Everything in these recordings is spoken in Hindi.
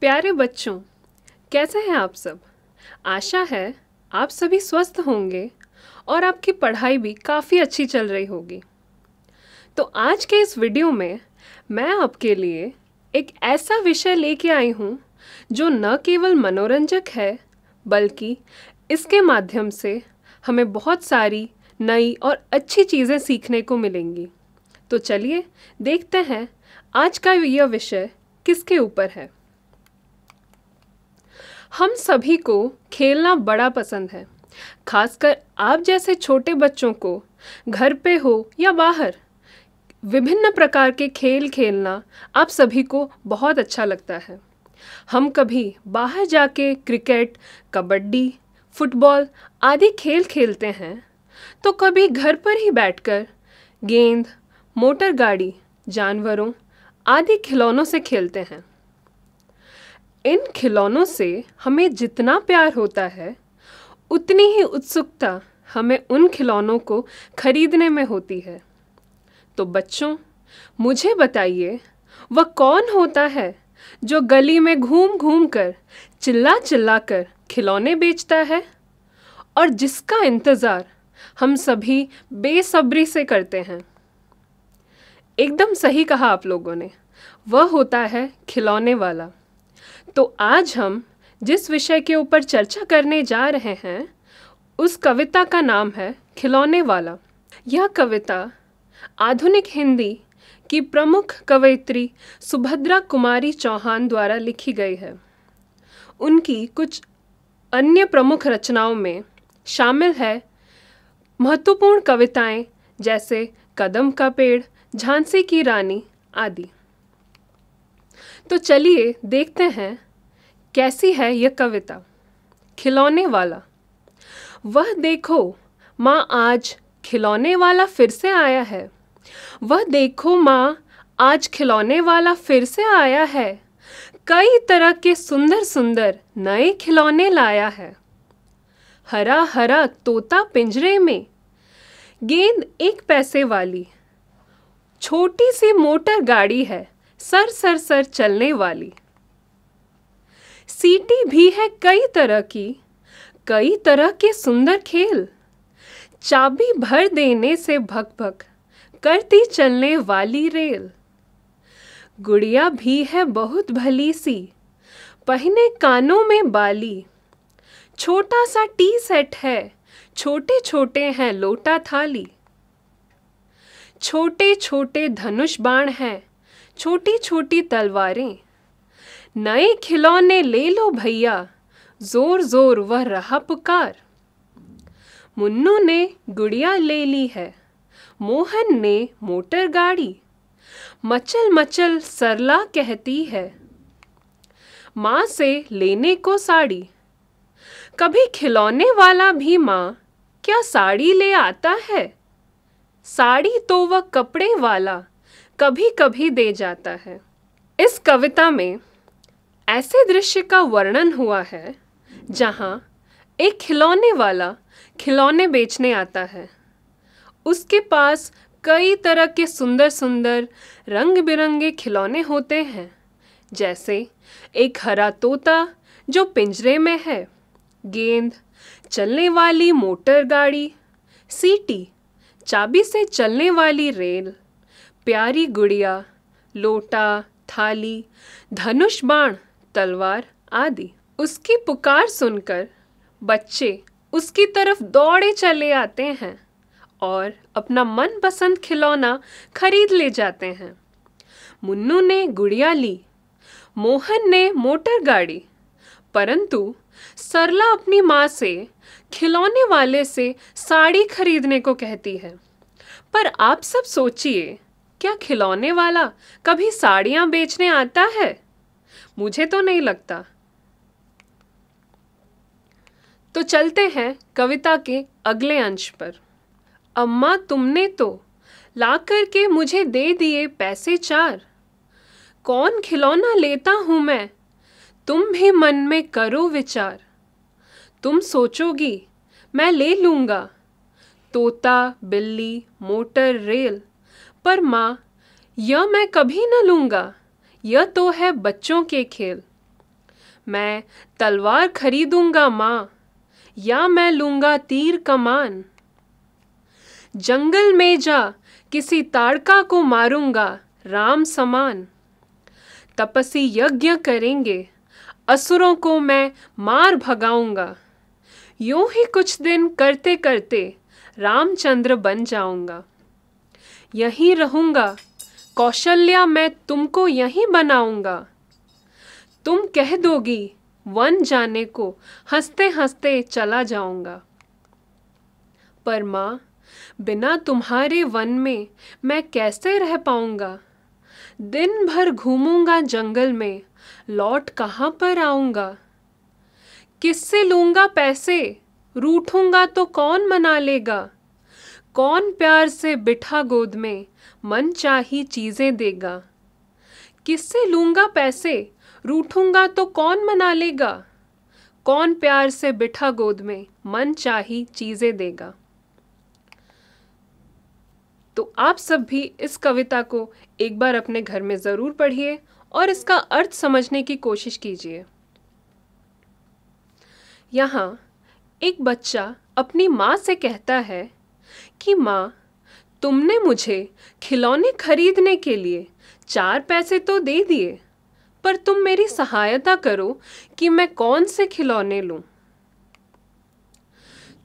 प्यारे बच्चों कैसे हैं आप सब आशा है आप सभी स्वस्थ होंगे और आपकी पढ़ाई भी काफ़ी अच्छी चल रही होगी तो आज के इस वीडियो में मैं आपके लिए एक ऐसा विषय लेके आई हूँ जो न केवल मनोरंजक है बल्कि इसके माध्यम से हमें बहुत सारी नई और अच्छी चीज़ें सीखने को मिलेंगी तो चलिए देखते हैं आज का यह विषय किसके ऊपर है हम सभी को खेलना बड़ा पसंद है खासकर आप जैसे छोटे बच्चों को घर पे हो या बाहर विभिन्न प्रकार के खेल खेलना आप सभी को बहुत अच्छा लगता है हम कभी बाहर जाके क्रिकेट कबड्डी फुटबॉल आदि खेल खेलते हैं तो कभी घर पर ही बैठकर गेंद मोटर गाड़ी जानवरों आदि खिलौनों से खेलते हैं इन खिलौनों से हमें जितना प्यार होता है उतनी ही उत्सुकता हमें उन खिलौनों को खरीदने में होती है तो बच्चों मुझे बताइए वह कौन होता है जो गली में घूम घूम कर चिल्ला चिल्ला कर खिलौने बेचता है और जिसका इंतज़ार हम सभी बेसब्री से करते हैं एकदम सही कहा आप लोगों ने वह होता है खिलौने वाला तो आज हम जिस विषय के ऊपर चर्चा करने जा रहे हैं उस कविता का नाम है खिलौने वाला यह कविता आधुनिक हिंदी की प्रमुख कवयित्री सुभद्रा कुमारी चौहान द्वारा लिखी गई है उनकी कुछ अन्य प्रमुख रचनाओं में शामिल है महत्वपूर्ण कविताएं जैसे कदम का पेड़ झांसी की रानी आदि तो चलिए देखते हैं कैसी है यह कविता खिलौने वाला वह देखो माँ आज खिलौने वाला फिर से आया है वह देखो माँ आज खिलौने वाला फिर से आया है कई तरह के सुंदर सुंदर नए खिलौने लाया है हरा हरा तोता पिंजरे में गेंद एक पैसे वाली छोटी सी मोटर गाड़ी है सर सर सर चलने वाली सीटी भी है कई तरह की कई तरह के सुंदर खेल चाबी भर देने से भक भक करती चलने वाली रेल गुड़िया भी है बहुत भली सी पहने कानों में बाली छोटा सा टी सेट है छोटे छोटे हैं लोटा थाली छोटे छोटे धनुष बाण हैं छोटी छोटी तलवारें नए खिलौने ले लो भैया जोर जोर वह रहा पुकार मुन्नू ने गुड़िया ले ली है मोहन ने मोटर गाड़ी मचल मचल सरला कहती है माँ से लेने को साड़ी कभी खिलौने वाला भी माँ क्या साड़ी ले आता है साड़ी तो वह कपड़े वाला कभी कभी दे जाता है इस कविता में ऐसे दृश्य का वर्णन हुआ है जहाँ एक खिलौने वाला खिलौने बेचने आता है उसके पास कई तरह के सुंदर सुंदर रंग बिरंगे खिलौने होते हैं जैसे एक हरा तोता जो पिंजरे में है गेंद चलने वाली मोटर गाड़ी सीटी चाबी से चलने वाली रेल प्यारी गुड़िया लोटा थाली धनुष बाण तलवार आदि उसकी पुकार सुनकर बच्चे उसकी तरफ दौड़े चले आते हैं और अपना मनपसंद खिलौना खरीद ले जाते हैं मुन्नू ने गुड़िया ली मोहन ने मोटर गाड़ी परंतु सरला अपनी माँ से खिलौने वाले से साड़ी खरीदने को कहती है पर आप सब सोचिए क्या खिलौने वाला कभी साड़ियां बेचने आता है मुझे तो नहीं लगता तो चलते हैं कविता के अगले अंश पर अम्मा तुमने तो ला करके मुझे दे दिए पैसे चार कौन खिलौना लेता हूं मैं तुम भी मन में करो विचार तुम सोचोगी मैं ले लूंगा तोता बिल्ली मोटर रेल पर माँ यह मैं कभी न लूँगा यह तो है बच्चों के खेल मैं तलवार खरीदूंगा माँ या मैं लूंगा तीर कमान जंगल में जा किसी ताड़का को मारूंगा राम समान तपसी यज्ञ करेंगे असुरों को मैं मार भगाऊंगा यूं ही कुछ दिन करते करते रामचंद्र बन जाऊंगा यहीं रहूंगा कौशल्या मैं तुमको यहीं बनाऊंगा तुम कह दोगी वन जाने को हंसते हंसते चला जाऊंगा पर माँ बिना तुम्हारे वन में मैं कैसे रह पाऊंगा दिन भर घूमूंगा जंगल में लौट कहाँ पर आऊंगा किससे लूंगा पैसे रूठूंगा तो कौन मना लेगा कौन प्यार से बिठा गोद में मन चाही चीज़ें देगा किससे लूंगा पैसे रूठूंगा तो कौन मना लेगा कौन प्यार से बिठा गोद में मन चाही चीज़ें देगा तो आप सब भी इस कविता को एक बार अपने घर में ज़रूर पढ़िए और इसका अर्थ समझने की कोशिश कीजिए यहां एक बच्चा अपनी माँ से कहता है कि माँ तुमने मुझे खिलौने खरीदने के लिए चार पैसे तो दे दिए पर तुम मेरी सहायता करो कि मैं कौन से खिलौने लूं।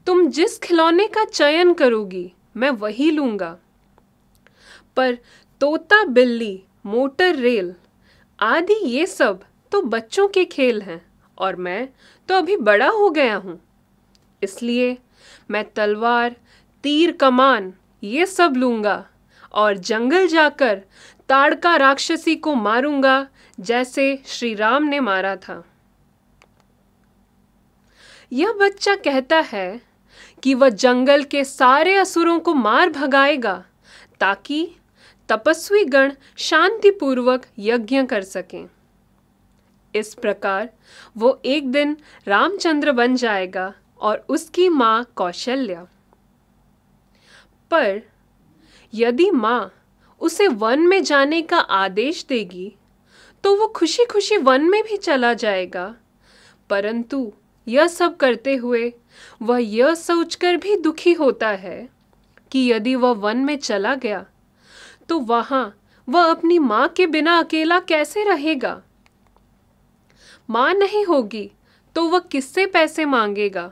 तुम जिस खिलौने का चयन करोगी मैं वही लूंगा पर तोता बिल्ली मोटर रेल आदि ये सब तो बच्चों के खेल हैं और मैं तो अभी बड़ा हो गया हूं इसलिए मैं तलवार तीर कमान ये सब लूंगा और जंगल जाकर ताड़का राक्षसी को मारूंगा जैसे श्री राम ने मारा था यह बच्चा कहता है कि वह जंगल के सारे असुरों को मार भगाएगा ताकि तपस्वी गण शांतिपूर्वक यज्ञ कर सकें इस प्रकार वो एक दिन रामचंद्र बन जाएगा और उसकी माँ कौशल्या पर यदि माँ उसे वन में जाने का आदेश देगी तो वो खुशी खुशी वन में भी चला जाएगा परंतु यह सब करते हुए वह यह सोचकर भी दुखी होता है कि यदि वह वन में चला गया तो वहाँ वह अपनी माँ के बिना अकेला कैसे रहेगा माँ नहीं होगी तो वह किससे पैसे मांगेगा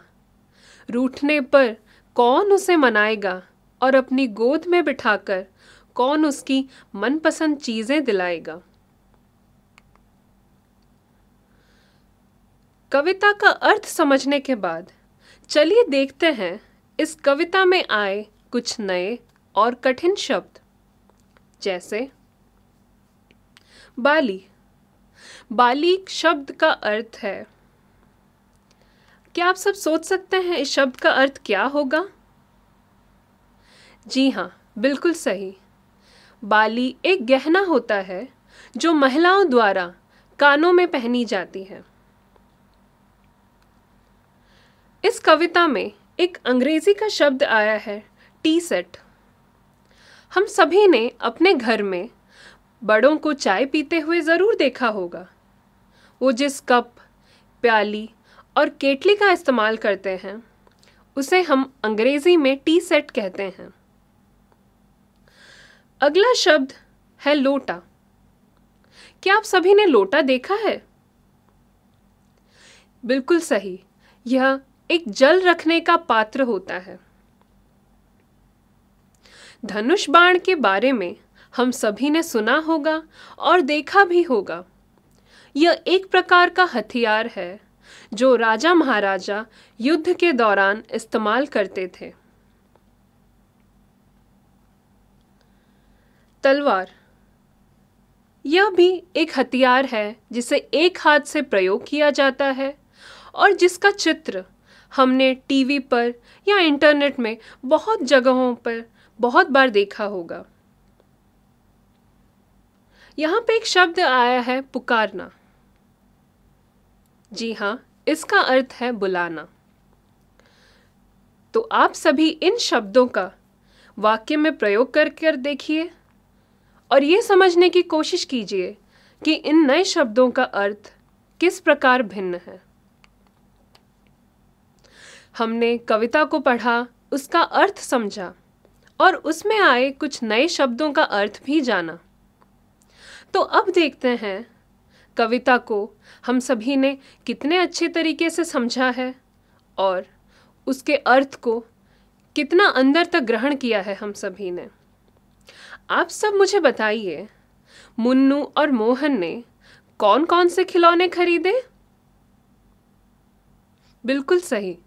रूठने पर कौन उसे मनाएगा और अपनी गोद में बिठाकर कौन उसकी मनपसंद चीज़ें दिलाएगा कविता का अर्थ समझने के बाद चलिए देखते हैं इस कविता में आए कुछ नए और कठिन शब्द जैसे बाली बाली शब्द का अर्थ है क्या आप सब सोच सकते हैं इस शब्द का अर्थ क्या होगा जी हाँ बिल्कुल सही बाली एक गहना होता है जो महिलाओं द्वारा कानों में पहनी जाती है इस कविता में एक अंग्रेजी का शब्द आया है टी सेट हम सभी ने अपने घर में बड़ों को चाय पीते हुए ज़रूर देखा होगा वो जिस कप प्याली और केटली का इस्तेमाल करते हैं उसे हम अंग्रेज़ी में टी सेट कहते हैं अगला शब्द है लोटा क्या आप सभी ने लोटा देखा है बिल्कुल सही यह एक जल रखने का पात्र होता है धनुष बाण के बारे में हम सभी ने सुना होगा और देखा भी होगा यह एक प्रकार का हथियार है जो राजा महाराजा युद्ध के दौरान इस्तेमाल करते थे तलवार यह भी एक हथियार है जिसे एक हाथ से प्रयोग किया जाता है और जिसका चित्र हमने टीवी पर या इंटरनेट में बहुत जगहों पर बहुत बार देखा होगा यहाँ पे एक शब्द आया है पुकारना जी हाँ इसका अर्थ है बुलाना तो आप सभी इन शब्दों का वाक्य में प्रयोग कर कर देखिए और ये समझने की कोशिश कीजिए कि इन नए शब्दों का अर्थ किस प्रकार भिन्न है हमने कविता को पढ़ा उसका अर्थ समझा और उसमें आए कुछ नए शब्दों का अर्थ भी जाना तो अब देखते हैं कविता को हम सभी ने कितने अच्छे तरीके से समझा है और उसके अर्थ को कितना अंदर तक ग्रहण किया है हम सभी ने आप सब मुझे बताइए मुन्नू और मोहन ने कौन कौन से खिलौने खरीदे बिल्कुल सही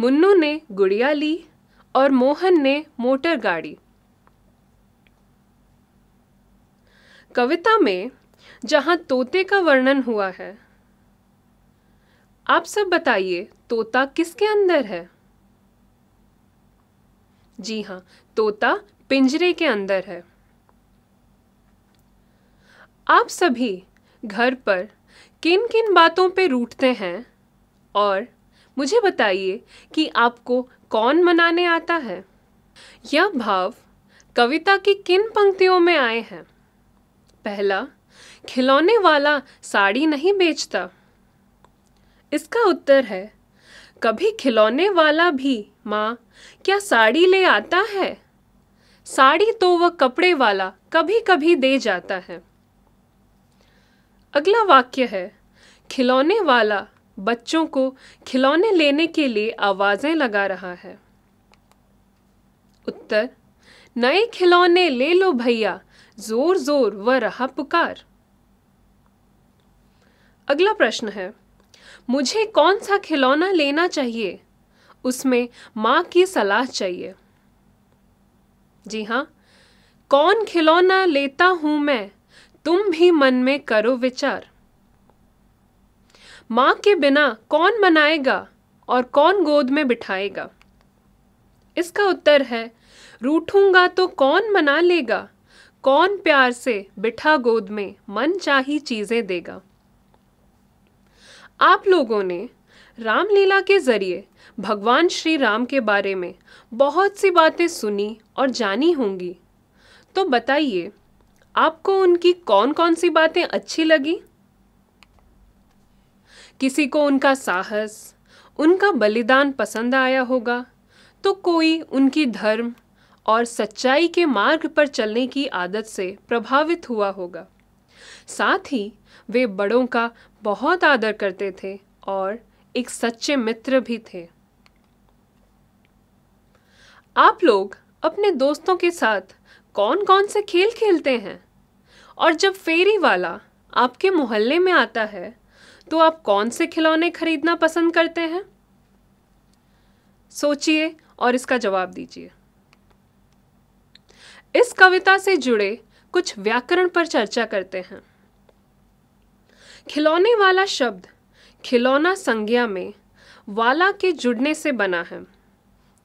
मुन्नू ने गुड़िया ली और मोहन ने मोटर गाड़ी कविता में जहां तोते का वर्णन हुआ है आप सब बताइए तोता किसके अंदर है जी हाँ तोता पिंजरे के अंदर है आप सभी घर पर किन किन बातों पे रूठते हैं और मुझे बताइए कि आपको कौन मनाने आता है यह भाव कविता की किन पंक्तियों में आए हैं पहला खिलौने वाला साड़ी नहीं बेचता इसका उत्तर है कभी खिलौने वाला भी माँ क्या साड़ी ले आता है साड़ी तो वह कपड़े वाला कभी कभी दे जाता है अगला वाक्य है खिलौने वाला बच्चों को खिलौने लेने के लिए आवाज़ें लगा रहा है उत्तर नए खिलौने ले लो भैया जोर जोर व रहा पुकार अगला प्रश्न है मुझे कौन सा खिलौना लेना चाहिए उसमें माँ की सलाह चाहिए जी हाँ कौन खिलौना लेता हूं मैं तुम भी मन में करो विचार मां के बिना कौन मनाएगा और कौन गोद में बिठाएगा इसका उत्तर है रूठूंगा तो कौन मना लेगा कौन प्यार से बिठा गोद में मन चाही चीज़ें देगा आप लोगों ने रामलीला के ज़रिए भगवान श्री राम के बारे में बहुत सी बातें सुनी और जानी होंगी तो बताइए आपको उनकी कौन कौन सी बातें अच्छी लगी किसी को उनका साहस उनका बलिदान पसंद आया होगा तो कोई उनकी धर्म और सच्चाई के मार्ग पर चलने की आदत से प्रभावित हुआ होगा साथ ही वे बड़ों का बहुत आदर करते थे और एक सच्चे मित्र भी थे आप लोग अपने दोस्तों के साथ कौन कौन से खेल खेलते हैं और जब फेरी वाला आपके मोहल्ले में आता है तो आप कौन से खिलौने खरीदना पसंद करते हैं सोचिए और इसका जवाब दीजिए इस कविता से जुड़े कुछ व्याकरण पर चर्चा करते हैं खिलौने वाला शब्द खिलौना संज्ञा में वाला के जुड़ने से बना है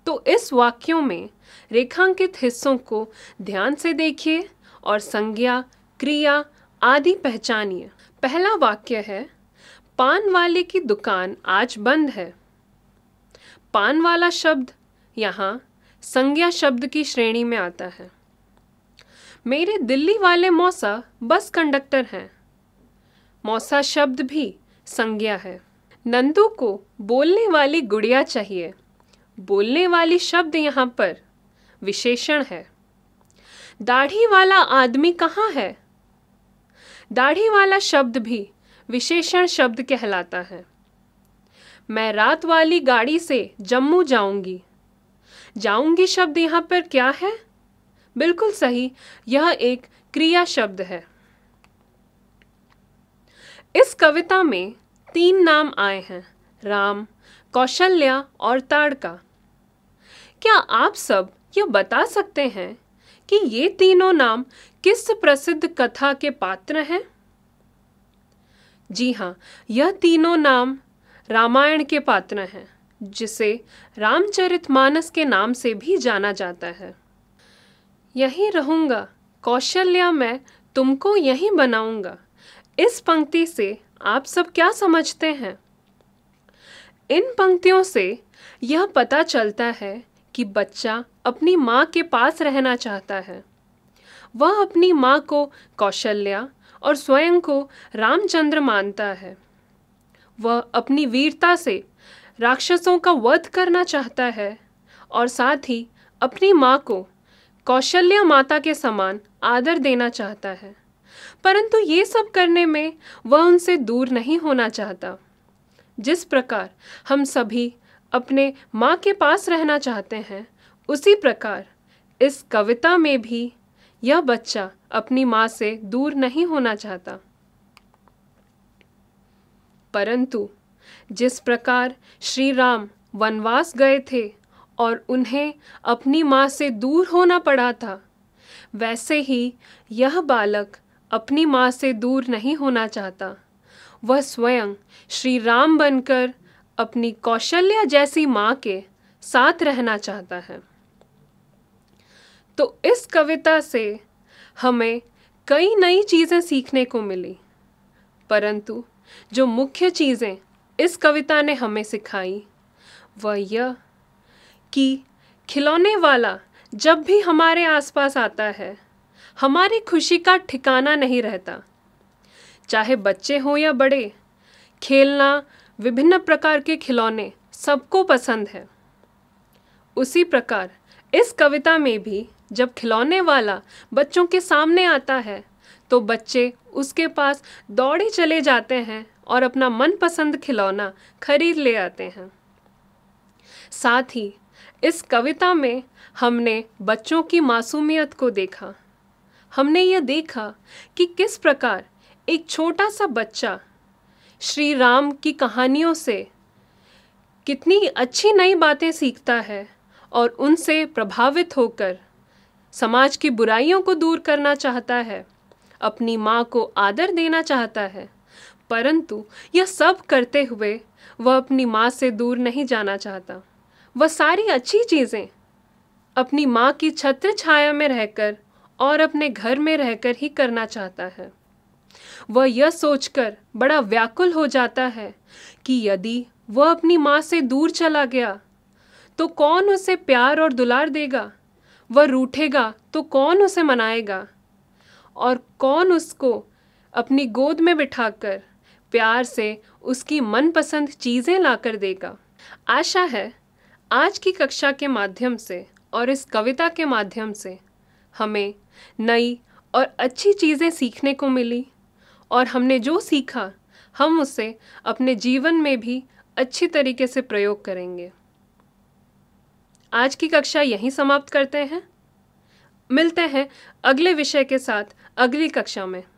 तो इस वाक्यों में रेखांकित हिस्सों को ध्यान से देखिए और संज्ञा क्रिया आदि पहचानिए पहला वाक्य है पान वाले की दुकान आज बंद है पान वाला शब्द यहाँ संज्ञा शब्द की श्रेणी में आता है मेरे दिल्ली वाले मौसा बस कंडक्टर हैं मौसा शब्द भी संज्ञा है नंदू को बोलने वाली गुड़िया चाहिए बोलने वाली शब्द यहाँ पर विशेषण है दाढ़ी वाला आदमी कहाँ है दाढ़ी वाला शब्द भी विशेषण शब्द कहलाता है मैं रात वाली गाड़ी से जम्मू जाऊंगी जाऊंगी शब्द यहाँ पर क्या है बिल्कुल सही यह एक क्रिया शब्द है इस कविता में तीन नाम आए हैं राम कौशल्या और ताड़का क्या आप सब यह बता सकते हैं कि ये तीनों नाम किस प्रसिद्ध कथा के पात्र हैं जी हाँ यह तीनों नाम रामायण के पात्र हैं जिसे रामचरितमानस के नाम से भी जाना जाता है यहीं रहूँगा कौशल्या मैं तुमको यहीं बनाऊँगा इस पंक्ति से आप सब क्या समझते हैं इन पंक्तियों से यह पता चलता है कि बच्चा अपनी माँ के पास रहना चाहता है वह अपनी माँ को कौशल्या और स्वयं को रामचंद्र मानता है वह अपनी वीरता से राक्षसों का वध करना चाहता है और साथ ही अपनी माँ को कौशल्या माता के समान आदर देना चाहता है परंतु ये सब करने में वह उनसे दूर नहीं होना चाहता जिस प्रकार हम सभी अपने माँ के पास रहना चाहते हैं उसी प्रकार इस कविता में भी यह बच्चा अपनी माँ से दूर नहीं होना चाहता परंतु जिस प्रकार श्री राम वनवास गए थे और उन्हें अपनी माँ से दूर होना पड़ा था वैसे ही यह बालक अपनी माँ से दूर नहीं होना चाहता वह स्वयं श्री राम बनकर अपनी कौशल्या जैसी माँ के साथ रहना चाहता है तो इस कविता से हमें कई नई चीज़ें सीखने को मिली परंतु जो मुख्य चीज़ें इस कविता ने हमें सिखाई वह यह कि खिलौने वाला जब भी हमारे आसपास आता है हमारी खुशी का ठिकाना नहीं रहता चाहे बच्चे हों या बड़े खेलना विभिन्न प्रकार के खिलौने सबको पसंद है उसी प्रकार इस कविता में भी जब खिलौने वाला बच्चों के सामने आता है तो बच्चे उसके पास दौड़े चले जाते हैं और अपना मनपसंद खिलौना खरीद ले आते हैं साथ ही इस कविता में हमने बच्चों की मासूमियत को देखा हमने यह देखा कि किस प्रकार एक छोटा सा बच्चा श्री राम की कहानियों से कितनी अच्छी नई बातें सीखता है और उनसे प्रभावित होकर समाज की बुराइयों को दूर करना चाहता है अपनी माँ को आदर देना चाहता है परंतु यह सब करते हुए वह अपनी माँ से दूर नहीं जाना चाहता वह सारी अच्छी चीज़ें अपनी माँ की छत्र छाया में रहकर और अपने घर में रहकर ही करना चाहता है वह यह सोचकर बड़ा व्याकुल हो जाता है कि यदि वह अपनी माँ से दूर चला गया तो कौन उसे प्यार और दुलार देगा वह रूठेगा तो कौन उसे मनाएगा और कौन उसको अपनी गोद में बिठाकर प्यार से उसकी मनपसंद चीज़ें लाकर देगा आशा है आज की कक्षा के माध्यम से और इस कविता के माध्यम से हमें नई और अच्छी चीज़ें सीखने को मिली और हमने जो सीखा हम उसे अपने जीवन में भी अच्छी तरीके से प्रयोग करेंगे आज की कक्षा यहीं समाप्त करते हैं मिलते हैं अगले विषय के साथ अगली कक्षा में